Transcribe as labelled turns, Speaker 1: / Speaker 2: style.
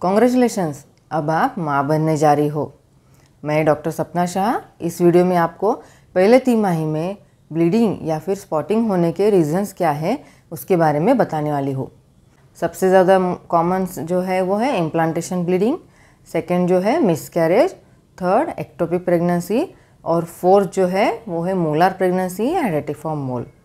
Speaker 1: congratulations अब आप माँ बनने जा रही हो मैं डॉक्टर सपना शाह इस वीडियो में आपको पहले तिमाही में ब्लीडिंग या फिर स्पॉटिंग होने के रीजंस क्या है उसके बारे में बताने वाली हूँ सबसे ज़्यादा कॉमन जो है वो है इम्प्लांटेशन ब्लीडिंग सेकेंड जो है मिसकैरेज थर्ड एक्टोपिक प्रेगनेंसी और फोर्थ जो है वो है मोलर प्रेगनेंसी या रेटिफॉर्म मोल